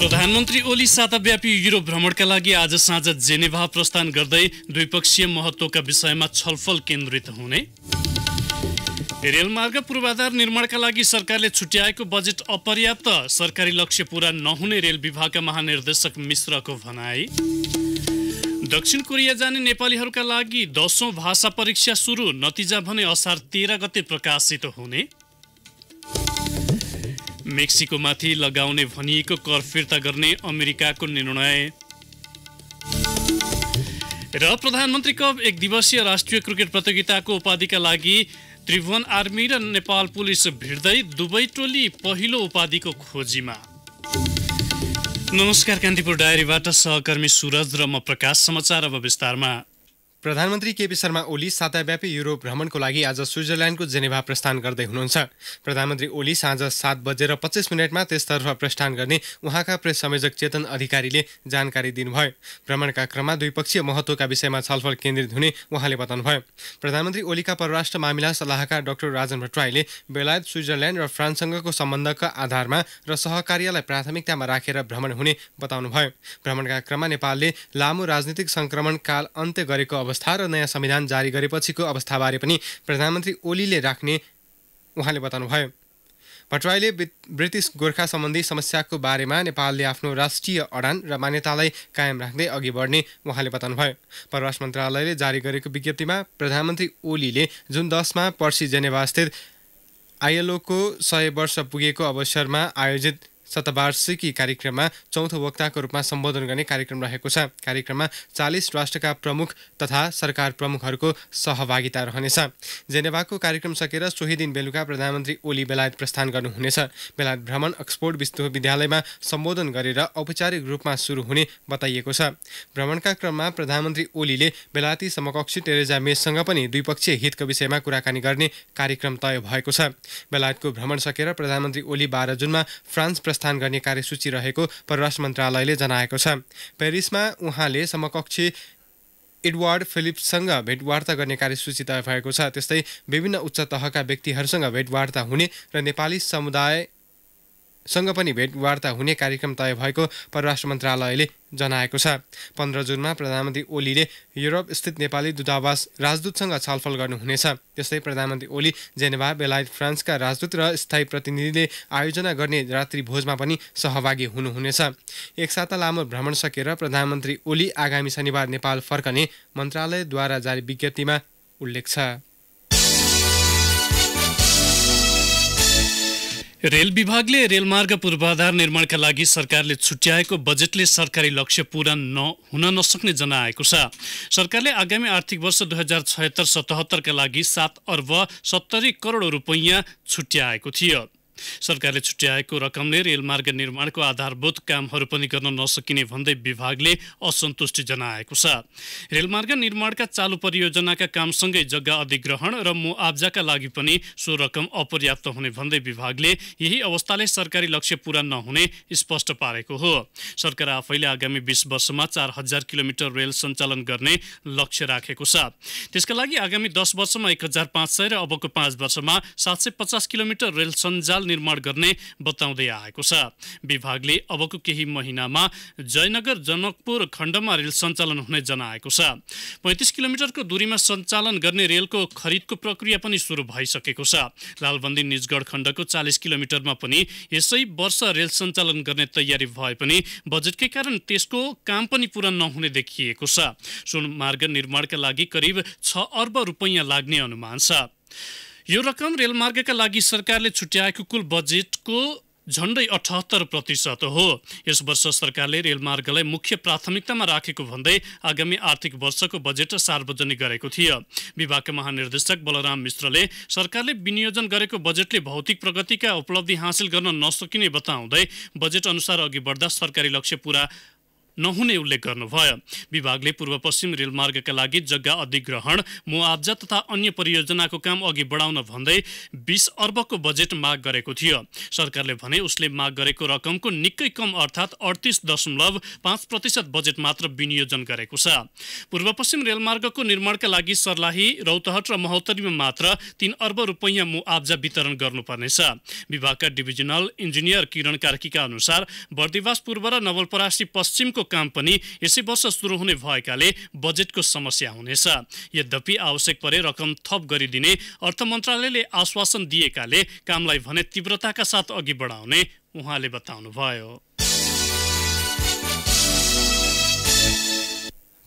प्रधानमन्त्री ओली साताव्यापी युरोप भ्रमणका लागि आज साँझ जेनेभा प्रस्थान गर्दै द्विपक्षीय महत्वका विषयमा छलफल केन्द्रित हुने रेलमार्ग पूर्वाधार निर्माणका लागि सरकारले छुट्याएको बजेट अपर्याप्त सरकारी लक्ष्य पूरा नहुने रेल विभागका महानिर्देशक मिश्रको भनाई दक्षिण कोरिया जाने नेपालीहरूका लागि दसौँ भाषा परीक्षा सुरु नतिजा भने असार तेह्र गते प्रकाशित हुने मेक्सिकोमाथि लगाउने भनिएको कर फिर्ता गर्ने अमेरिकाको निर्णय र प्रधानमन्त्री कप एक दिवसीय राष्ट्रिय क्रिकेट प्रतियोगिताको उपाधिका लागि त्रिभुवन आर्मी र नेपाल पुलिस भिड्दै दुवै टोली पहिलो उपाधिको खोजीमा नमस्कार कान्तिपुर डायरीबाट सहकर्मी सुरज र म प्रकाश समाचार अब विस्तारमा प्रधानमन्त्री केपी शर्मा ओली साताव्यापी युरोप भ्रमणको लागि आज स्विजरल्याण्डको जेनेभा प्रस्थान गर्दै हुनुहुन्छ प्रधानमन्त्री ओली साँझ सात बजेर पच्चिस मिनटमा त्यसतर्फ प्रस्थान गर्ने उहाँका प्रेस संयोजक चेतन अधिकारीले जानकारी दिनुभयो भ्रमणका क्रममा द्विपक्षीय महत्त्वका विषयमा छलफल केन्द्रित हुने उहाँले बताउनुभयो प्रधानमन्त्री ओलीका परराष्ट्र मामिला सल्लाहकार डाक्टर राजन भट्टराईले बेलायत स्विजरल्यान्ड र फ्रान्ससँगको सम्बन्धका आधारमा र सहकार्यलाई प्राथमिकतामा राखेर भ्रमण हुने बताउनुभयो भ्रमणका क्रममा नेपालले लामो राजनीतिक सङ्क्रमण काल अन्त्य गरेको अवस्था र नयाँ संविधान जारी गरेपछिको अवस्थाबारे पनि प्रधानमन्त्री ओलीले राख्ने उहाँले बताउनुभयो भट्टराईले ब्रिटिस गोर्खा सम्बन्धी समस्याको बारेमा नेपालले आफ्नो राष्ट्रिय अडान र मान्यतालाई कायम राख्दै अघि बढ्ने उहाँले बताउनुभयो परराष्ट्र मन्त्रालयले जारी गरेको विज्ञप्तिमा प्रधानमन्त्री ओलीले जुन दसमा पर्सी जेनेवास्थित आइएलओको सय वर्ष पुगेको अवसरमा आयोजित शतवार्षिकी कार्यक्रममा चौथो वक्ताको रूपमा सम्बोधन गर्ने कार्यक्रम रहेको छ कार्यक्रममा चालिस राष्ट्रका प्रमुख तथा सरकार प्रमुखहरूको सहभागिता रहनेछ जेनेभाको कार्यक्रम सकेर सोही दिन बेलुका प्रधानमन्त्री ओली बेलायत प्रस्थान गर्नुहुनेछ बेलायत भ्रमण अक्सफोर्ड विश्वविद्यालयमा सम्बोधन गरेर औपचारिक रूपमा सुरु हुने बताइएको छ भ्रमणका क्रममा प्रधानमन्त्री ओलीले बेलायती समकक्षी टेरेजा मेससँग पनि द्विपक्षीय हितको विषयमा कुराकानी गर्ने कार्यक्रम तय भएको छ बेलायतको भ्रमण सकेर प्रधानमन्त्री ओली बाह्र जुनमा फ्रान्स प्रस्थान गर्ने कार्यसूची रहेको परराष्ट्र मन्त्रालयले जनाएको छ पेरिसमा उहाँले समकक्षी एडवार्ड फिलिप्ससँग भेटवार्ता गर्ने कार्यसूची तय भएको छ त्यस्तै विभिन्न उच्च तहका व्यक्तिहरूसँग भेटवार्ता हुने र नेपाली समुदाय सँग पनि भेटवार्ता हुने कार्यक्रम तय भएको परराष्ट्र मन्त्रालयले जनाएको छ पन्ध्र जुनमा प्रधानमन्त्री ओलीले युरोपस्थित नेपाली दूतावास राजदूतसँग छलफल गर्नुहुनेछ त्यस्तै प्रधानमन्त्री ओली जेनेभा बेलायत फ्रान्सका राजदूत र स्थायी प्रतिनिधिले आयोजना गर्ने रात्रिभोजमा पनि सहभागी हुनुहुनेछ एक साता लामो भ्रमण सकेर प्रधानमन्त्री ओली आगामी शनिबार नेपाल फर्कने मन्त्रालयद्वारा जारी विज्ञप्तिमा उल्लेख छ रेल विभागले रेलमार्ग पूर्वाधार निर्माणका लागि सरकारले छुट्याएको बजेटले सरकारी लक्ष्य पूरा नहुन नसक्ने जनाएको छ सरकारले आगामी आर्थिक वर्ष दुई हजार छयत्तर सतहत्तरका लागि सात अर्ब सत्तरी करोड रुपैयाँ छुट्याएको थियो सरकारले छुट्याएको रकमले रेलमार्ग निर्माणको आधारभूत कामहरू पनि गर्न नसकिने भन्दै विभागले असन्तुष्टि जनाएको छ रेलमार्ग निर्माणका चालु परियोजनाका कामसँगै जग्गा अधिग्रहण र मुआब्जाका लागि पनि सो रकम अपर्याप्त हुने भन्दै विभागले यही अवस्थाले सरकारी लक्ष्य पूरा नहुने स्पष्ट पारेको हो सरकार आफैले आगामी बिस वर्षमा चार हजार किलोमिटर रेल सञ्चालन गर्ने लक्ष्य राखेको छ त्यसका लागि आगामी दस वर्षमा एक हजार पाँच सय र अबको पाँच वर्षमा सात सय पचास किलोमिटर रेल सञ्जाल निर्माण गर्ने बताउँदै आएको छ विभागले अबको केही महिनामा जयनगर जनकपुर खण्डमा रेल सञ्चालन हुने जनाएको छ पैँतिस किलोमिटरको दूरीमा सञ्चालन गर्ने रेलको खरिदको प्रक्रिया पनि सुरु भइसकेको छ लालबन्दी निजगढ खण्डको चालिस किलोमिटरमा पनि यसै वर्ष रेल सञ्चालन गर्ने तयारी भए पनि बजेटकै कारण त्यसको काम पनि पूरा नहुने देखिएको छ सुन मार्ग निर्माणका लागि करिब छ अर्ब रुपैयाँ लाग्ने अनुमान छ यो रकम रेलमार्गका लागि सरकारले छुट्याएको कुल बजेटको झन्डै अठहत्तर प्रतिशत हो यस वर्ष सरकारले रेलमार्गलाई मुख्य प्राथमिकतामा राखेको भन्दै आगामी आर्थिक वर्षको बजेट सार्वजनिक गरेको थियो विभागका महानिर्देशक बलराम मिश्रले सरकारले विनियोजन गरेको बजेटले भौतिक प्रगतिका उपलब्धि हासिल गर्न नसकिने बताउँदै बजेट अनुसार अघि बढ्दा सरकारी लक्ष्य पुरा नहुने उल्लेख गर्नुभयो विभागले पूर्व पश्चिम रेलमार्गका लागि जग्गा अधिग्रहण मुआब्जा तथा अन्य परियोजनाको काम अघि बढाउन भन्दै बिस अर्बको बजेट माग गरेको थियो सरकारले भने उसले माग गरेको रकमको निकै कम अर्थात् अडतिस दशमलव पाँच प्रतिशत बजेट मात्र विनियोजन गरेको छ पूर्व पश्चिम रेलमार्गको निर्माणका लागि सर्लाही रौतहट र महोत्तरीमा मात्र तीन अर्ब रुपैयाँ मुआब्जा वितरण गर्नुपर्नेछ विभागका डिभिजनल इन्जिनियर किरण कार्कीका अनुसार बर्दिवास पूर्व र नवलपरासी पश्चिमको काम पनि यसै वर्ष सुरु हुने भएकाले बजेटको समस्या हुनेछ यद्यपि आवश्यक परे रकम थप गरिदिने अर्थ मन्त्रालयले आश्वासन दिएकाले कामलाई भने तीव्रताका साथ अघि बढाउने उहाँले बताउनुभयो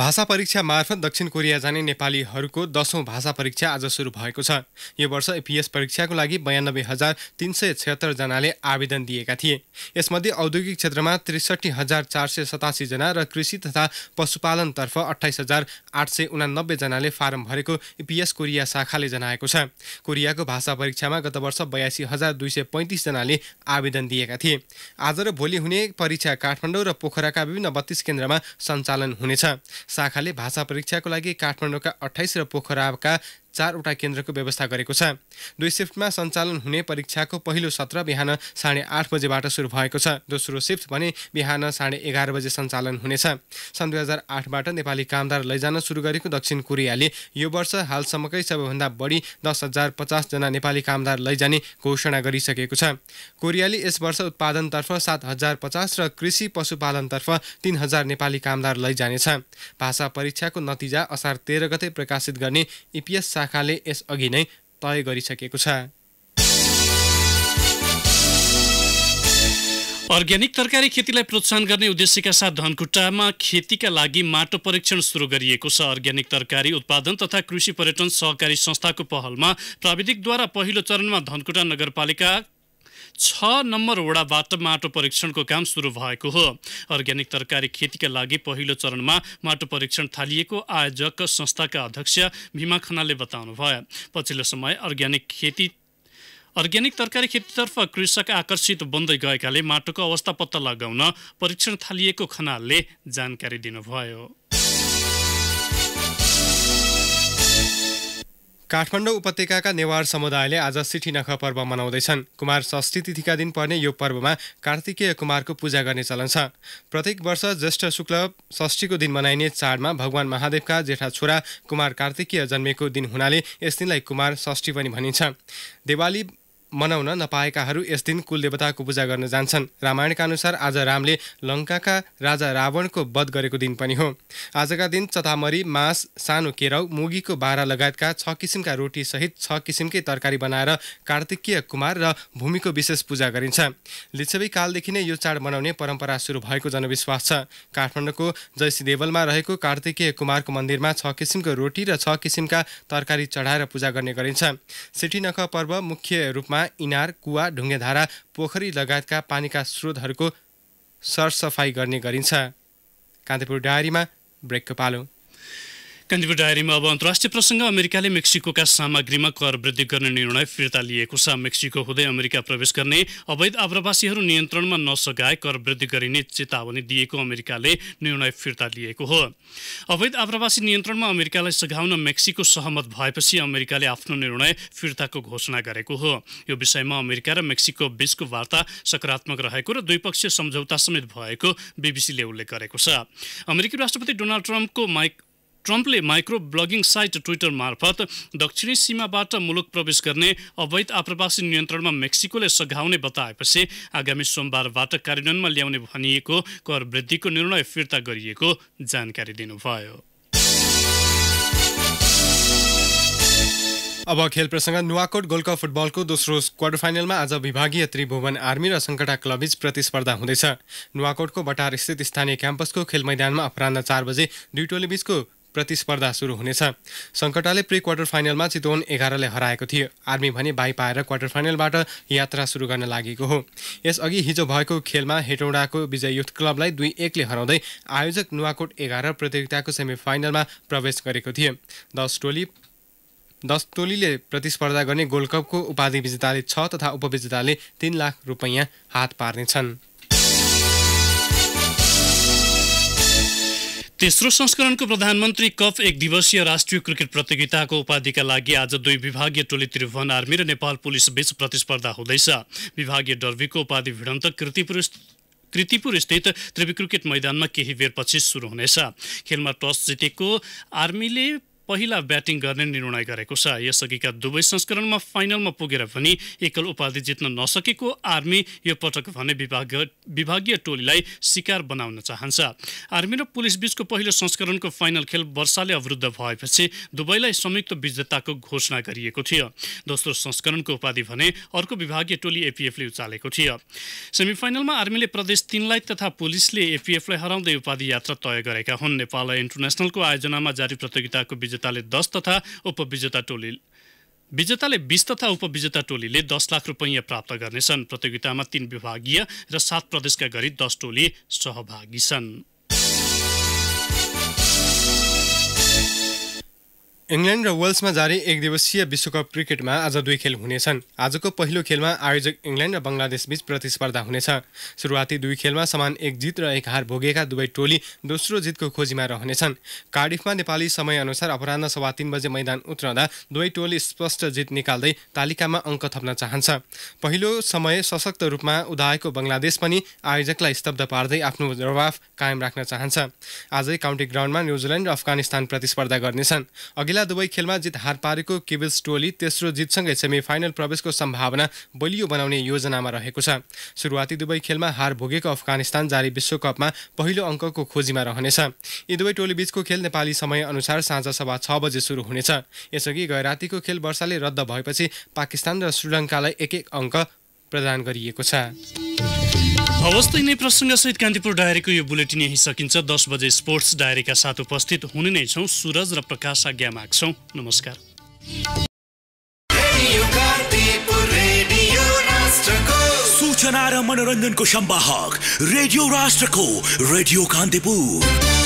भाषा परीक्षा मार्फत दक्षिण कोरिया जाने नेपालीहरूको दसौँ भाषा परीक्षा आज सुरु भएको छ यो वर्ष एपिएस परीक्षाको लागि बयानब्बे हजार तिन सय छत्तरजनाले आवेदन दिएका थिए यसमध्ये औद्योगिक क्षेत्रमा त्रिसठी हजार चार सय सतासीजना र कृषि तथा पशुपालनतर्फ अठाइस हजार आठ सय उनानब्बेजनाले फारम भरेको इपिएस कोरिया शाखाले जनाएको छ कोरियाको भाषा परीक्षामा गत वर्ष बयासी हजार दुई सय पैँतिसजनाले आवेदन दिएका थिए आज र भोलि हुने परीक्षा काठमाडौँ र पोखराका विभिन्न बत्तीस केन्द्रमा सञ्चालन हुनेछ शाखाले भाषा परीक्षाको लागि काठमाडौँका अठाइस र पोखराका चारवटा केन्द्रको व्यवस्था गरेको छ दुई सिफ्टमा सञ्चालन हुने परीक्षाको पहिलो सत्र बिहान साढे आठ बजेबाट सुरु भएको छ दोस्रो सिफ्ट भने बिहान साढे एघार बजे सञ्चालन हुनेछ सन् दुई हजार आठबाट नेपाली कामदार लैजान सुरु गरेको दक्षिण कोरियाले यो वर्ष हालसम्मकै सबैभन्दा बढी दस हजार पचासजना नेपाली कामदार लैजाने घोषणा गरिसकेको छ कोरियाले यस वर्ष उत्पादनतर्फ सात हजार पचास र कृषि पशुपालनतर्फ तिन हजार नेपाली कामदार लैजानेछ भाषा परीक्षाको नतिजा असार तेह्र गते प्रकाशित गर्ने इपिएस शाखाले यसअघि नै तय गरिसकेको छ अर्ग्यानिक तरकारी खेतीलाई प्रोत्साहन गर्ने उद्देश्यका साथ धनकुट्टामा खेतीका लागि माटो परीक्षण सुरु गरिएको छ अर्ग्यानिक तरकारी उत्पादन तथा कृषि पर्यटन सहकारी संस्थाको पहलमा प्राविधिकद्वारा पहिलो चरणमा धनकुटा नगरपालिका छ नम्बर वडाबाट माटो परीक्षणको काम सुरु भएको हो अर्ग्यानिक तरकारी खेतीका लागि पहिलो चरणमा माटो परीक्षण थालिएको आयोजक संस्थाका अध्यक्ष भीमा खनालले बताउनु भयो पछिल्लो समय अर्ग्यानिक खेती अर्ग्यानिक तरकारी खेतीतर्फ कृषक आकर्षित बन्दै गएकाले माटोको अवस्था पत्ता लगाउन परीक्षण थालिएको खनालले जानकारी दिनुभयो काठमाडौँ उपत्यकाका नेवार समुदायले आज सिठीनख पर्व मनाउँदैछन् कुमार षष्ठी तिथिका दिन पर्ने यो पर्वमा कार्तिकेय कुमारको पूजा गर्ने चलन छ प्रत्येक वर्ष ज्येष्ठ शुक्ल षष्ठीको दिन मनाइने चाडमा भगवान महादेवका जेठा छोरा कुमार कार्तिकेय जन्मेको दिन हुनाले यस दिनलाई कुमार षष्ठी पनि भनिन्छ देवाली मनाउन नपाएकाहरू यस दिन कुलदेवताको पूजा गर्न जान्छन् रामायणका अनुसार आज रामले लङ्काका राजा रावणको वध गरेको दिन पनि हो आजका दिन चतामरी मास सानो केराउ मुगीको बारा लगायतका छ किसिमका रोटी सहित छ किसिमकै तरकारी बनाएर कार्तिकीय कुमार र भूमिको विशेष पूजा गरिन्छ लिच्छवी कालदेखि नै यो चाड मनाउने परम्परा सुरु भएको जनविश्वास छ काठमाडौँको देवलमा रहेको कार्तिकीय कुमारको मन्दिरमा छ किसिमको रोटी र छ किसिमका तरकारी चढाएर पूजा गर्ने गरिन्छ सिटी नख पर्व मुख्य रूपमा गाउँमा इनार कुवा ढुङ्गेधारा पोखरी लगायतका पानीका स्रोतहरूको सरसफाई गर्ने गरिन्छ कान्तिपुर डायरीमा ब्रेकको पालो कान्तिपुर डायरीमा अब अन्तर्राष्ट्रिय प्रसङ्ग अमेरिकाले मेक्सिकोका सामग्रीमा कर वृद्धि गर्ने निर्णय फिर्ता लिएको छ मेक्सिको हुँदै अमेरिका प्रवेश गर्ने अवैध आप्रवासीहरू नियन्त्रणमा नसघाए कर वृद्धि गरिने चेतावनी दिएको अमेरिकाले निर्णय फिर्ता लिएको हो अवैध आप्रवासी नियन्त्रणमा अमेरिकालाई सघाउन मेक्सिको सहमत भएपछि अमेरिकाले आफ्नो निर्णय फिर्ताको घोषणा गरेको हो यो विषयमा अमेरिका र मेक्सिको बीचको वार्ता सकारात्मक रहेको र द्विपक्षीय सम्झौता समेत भएको बिबिसीले उल्लेख गरेको छ अमेरिकी राष्ट्रपति डोनाल्ड ट्रम्पको माइक ट्रम्पले माइक्रो ब्लगिङ साइट ट्विटर मार्फत दक्षिणी सीमाबाट मुलुक प्रवेश गर्ने अवैध आप्रवासी नियन्त्रणमा मेक्सिकोले सघाउने बताएपछि आगामी सोमबारबाट कार्यान्वयनमा ल्याउने भनिएको कर वृद्धिको निर्णय फिर्ता गरिएको जानकारी दिनुभयो अब खेल प्रसङ्ग नुवाकोट गोल्ड कप फुटबलको दोस्रो क्वार्टर फाइनलमा आज विभागीय त्रिभुवन आर्मी र सङ्कटा क्लबबीच प्रतिस्पर्धा हुँदैछ नुवाकोटको बटार स्थित स्थानीय क्याम्पसको खेल मैदानमा अपरान्ह चार बजे दुई टोलीबीचको प्रतिस्पर्धा सुरु हुनेछ सङ्कटाले प्री क्वार्टर फाइनलमा चितवन एघारले हराएको थियो आर्मी भने बाई पाएर क्वार्टर फाइनलबाट यात्रा सुरु गर्न लागेको हो यसअघि हिजो भएको खेलमा हेटौँडाको विजय युथ क्लबलाई दुई एकले हराउँदै आयोजक नुवाकोट एघार प्रतियोगिताको सेमी फाइनलमा प्रवेश गरेको थियो दस टोली दस टोलीले प्रतिस्पर्धा गर्ने गोल्ड कपको उपाधि विजेताले छ तथा उपविजेताले तिन लाख रुपैयाँ हात पार्नेछन् तेस्रो संस्करणको प्रधानमन्त्री कप एक दिवसीय राष्ट्रिय क्रिकेट प्रतियोगिताको उपाधिका लागि आज दुई विभागीय टोली त्रिभुवन आर्मी र नेपाल पुलिस बीच प्रतिस्पर्धा हुँदैछ विभागीय डर्बीको उपाधि भिडन्त कृतिपुर कृतिपुर स्थित त्रिवी क्रिकेट मैदानमा केही बेरपछि सुरु हुनेछ खेलमा टस जितेको आर्मीले पहिला ब्याटिङ गर्ने निर्णय गरेको छ यसअघिका दुवै संस्करणमा फाइनलमा पुगेर पनि एकल उपाधि जित्न नसकेको आर्मी यो पटक भने विभाग विभागीय टोलीलाई शिकार बनाउन चाहन्छ आर्मी र पुलिस बीचको पहिलो संस्करणको फाइनल खेल वर्षाले अवरुद्ध भएपछि दुवैलाई संयुक्त विजेताको घोषणा गरिएको थियो दोस्रो संस्करणको उपाधि भने अर्को विभागीय टोली एपिएफले उचालेको थियो सेमिफाइनलमा आर्मीले प्रदेश तिनलाई तथा पुलिसले एपिएफलाई हराउँदै उपाधि यात्रा तय गरेका हुन् नेपाल इन्टरनेसनलको आयोजनामा जारी प्रतियोगिताको विजेता विजेताले दस तथा उपविजेता टोली विजेताले बिस तथा उपविजेता टोलीले दस लाख रुपैयाँ प्राप्त गर्नेछन् प्रतियोगितामा तीन विभागीय र सात प्रदेशका गरी दस टोली सहभागी छन् इङ्ल्यान्ड र वेल्समा जारी एक दिवसीय विश्वकप क्रिकेटमा आज दुई खेल हुनेछन् आजको पहिलो खेलमा आयोजक इङ्ल्यान्ड र बङ्गलादेशबीच प्रतिस्पर्धा हुनेछ सुरुवाती दुई खेलमा समान एक जित र एक हार भोगेका दुवै टोली दोस्रो जितको खोजीमा रहनेछन् कार्डिफमा नेपाली समयअनुसार अपरान्ह सवा तिन बजे मैदान उत्रँदा दुवै टोली स्पष्ट जित निकाल्दै तालिकामा अङ्क थप्न चाहन्छ पहिलो समय सशक्त रूपमा उदाएको बङ्गलादेश पनि आयोजकलाई स्तब्ध पार्दै आफ्नो जवाफ कायम राख्न चाहन्छ आजै काउन्टी ग्राउन्डमा न्युजिल्यान्ड र अफगानिस्तान प्रतिस्पर्धा गर्नेछन् अघिल्ला पहिला दुवै खेलमा जित हार पारेको किबिल्स टोली तेस्रो जितसँगै सेमिफाइनल प्रवेशको सम्भावना बलियो बनाउने योजनामा रहेको छ सुरुवाती दुवै खेलमा हार भोगेको अफगानिस्तान जारी विश्वकपमा पहिलो अङ्कको खोजीमा रहनेछ यी दुवै टोलीबीचको खेल नेपाली समयअनुसार साँझ सभा छ बजे सुरु हुनेछ यसअघि गैरातीको खेल वर्षाले रद्द भएपछि पाकिस्तान र श्रीलङ्कालाई एक एक अङ्क प्रदान गरिएको छ हवस् त यिनै प्रसङ्गसहित कान्तिपुर डायरीको यो बुलेटिन यही सकिन्छ दस बजे स्पोर्ट्स डायरीका साथ उपस्थित हुने नै छौँ सुरज र प्रकाश आज्ञा माग्छौँ नमस्कार सूचना र मनोरञ्जनको सम्वाहक रेडियो राष्ट्रको रेडियो कान्तिपुर